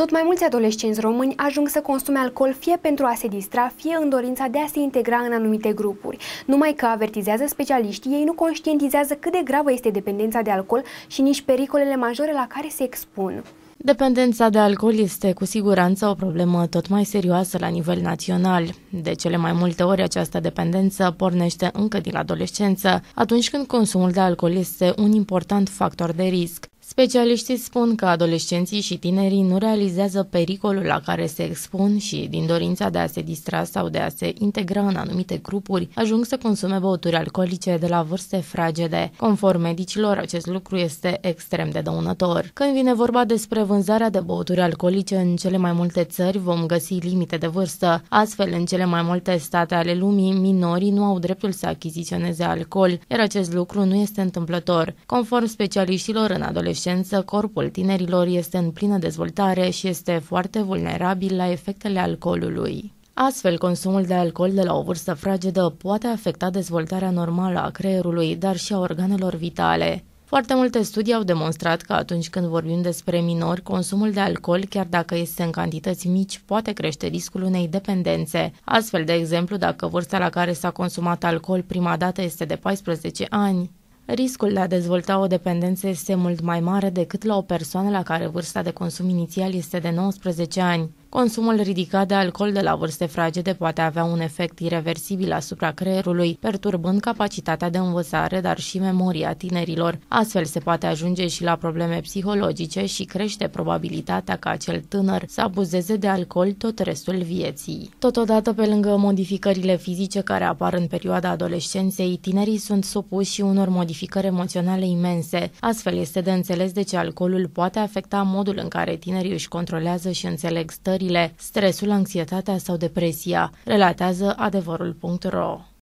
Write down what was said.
Tot mai mulți adolescenți români ajung să consume alcool fie pentru a se distra, fie în dorința de a se integra în anumite grupuri. Numai că, avertizează specialiștii, ei nu conștientizează cât de gravă este dependența de alcool și nici pericolele majore la care se expun. Dependența de alcool este cu siguranță o problemă tot mai serioasă la nivel național. De cele mai multe ori această dependență pornește încă din adolescență, atunci când consumul de alcool este un important factor de risc. Specialiștii spun că adolescenții și tinerii nu realizează pericolul la care se expun și, din dorința de a se distra sau de a se integra în anumite grupuri, ajung să consume băuturi alcoolice de la vârste fragede. Conform medicilor, acest lucru este extrem de dăunător. Când vine vorba despre vânzarea de băuturi alcoolice în cele mai multe țări, vom găsi limite de vârstă. Astfel, în cele mai multe state ale lumii, minorii nu au dreptul să achiziționeze alcool, iar acest lucru nu este întâmplător. Conform specialiștilor, în adolescenții, adolescență, corpul tinerilor este în plină dezvoltare și este foarte vulnerabil la efectele alcoolului. Astfel, consumul de alcool de la o vârstă fragedă poate afecta dezvoltarea normală a creierului, dar și a organelor vitale. Foarte multe studii au demonstrat că atunci când vorbim despre minori, consumul de alcool, chiar dacă este în cantități mici, poate crește riscul unei dependențe. Astfel, de exemplu, dacă vârsta la care s-a consumat alcool prima dată este de 14 ani, Riscul de a dezvolta o dependență este mult mai mare decât la o persoană la care vârsta de consum inițial este de 19 ani. Consumul ridicat de alcool de la vârste fragede poate avea un efect irreversibil asupra creierului, perturbând capacitatea de învățare, dar și memoria tinerilor. Astfel se poate ajunge și la probleme psihologice și crește probabilitatea ca acel tânăr să abuzeze de alcool tot restul vieții. Totodată, pe lângă modificările fizice care apar în perioada adolescenței, tinerii sunt supuși și unor modificări emoționale imense. Astfel este de înțeles de ce alcoolul poate afecta modul în care tinerii își controlează și înțeleg stări stările, stresul, anxietatea sau depresia, relatează adevărul.ro.